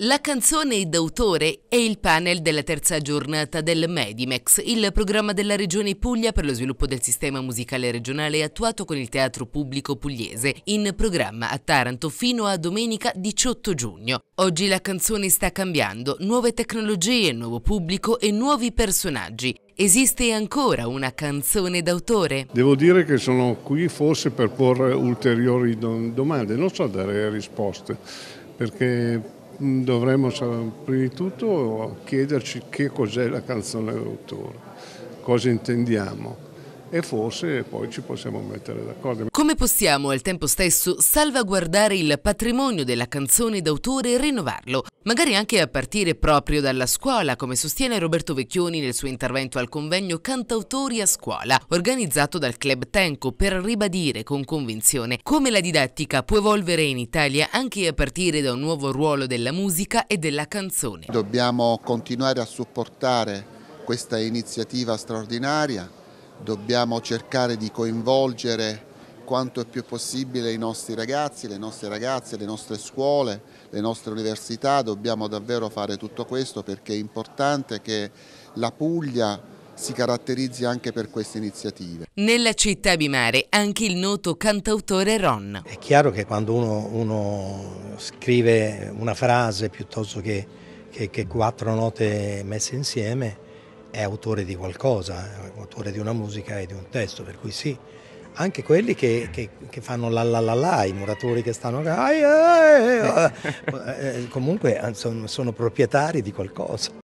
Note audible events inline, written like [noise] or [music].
La canzone d'autore è il panel della terza giornata del Medimex, il programma della Regione Puglia per lo sviluppo del sistema musicale regionale attuato con il teatro pubblico pugliese, in programma a Taranto fino a domenica 18 giugno. Oggi la canzone sta cambiando, nuove tecnologie, nuovo pubblico e nuovi personaggi. Esiste ancora una canzone d'autore? Devo dire che sono qui forse per porre ulteriori domande, non so dare risposte, perché Mm, dovremmo prima di tutto chiederci che cos'è la canzone d'autore, cosa intendiamo e forse poi ci possiamo mettere d'accordo. Come possiamo al tempo stesso salvaguardare il patrimonio della canzone d'autore e rinnovarlo, magari anche a partire proprio dalla scuola, come sostiene Roberto Vecchioni nel suo intervento al convegno Cantautori a scuola, organizzato dal Club Tenco per ribadire con convinzione come la didattica può evolvere in Italia anche a partire da un nuovo ruolo della musica e della canzone. Dobbiamo continuare a supportare questa iniziativa straordinaria dobbiamo cercare di coinvolgere quanto è più possibile i nostri ragazzi, le nostre ragazze, le nostre scuole, le nostre università, dobbiamo davvero fare tutto questo perché è importante che la Puglia si caratterizzi anche per queste iniziative. Nella città di mare anche il noto cantautore Ron. È chiaro che quando uno, uno scrive una frase piuttosto che, che, che quattro note messe insieme è autore di qualcosa, è autore di una musica e di un testo, per cui sì, anche quelli che, che, che, fanno la la la la, i muratori che stanno là, [laughs] eh, comunque eh, sono, sono proprietari di qualcosa.